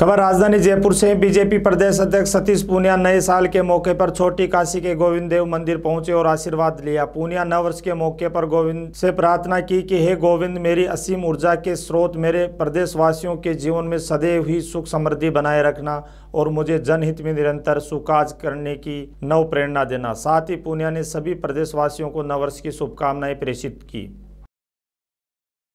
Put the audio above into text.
खबर राजधानी जयपुर से बीजेपी प्रदेश अध्यक्ष सतीश पूनिया नए साल के मौके पर छोटी काशी के गोविंद देव मंदिर पहुंचे और आशीर्वाद लिया पूनिया नववर्ष के मौके पर गोविंद से प्रार्थना की कि हे गोविंद मेरी असीम ऊर्जा के स्रोत मेरे प्रदेशवासियों के जीवन में सदैव ही सुख समृद्धि बनाए रखना और मुझे जनहित में निरंतर सुकाज करने की नव प्रेरणा देना साथ ही पूनिया ने सभी प्रदेशवासियों को नववर्ष की शुभकामनाएं प्रेषित की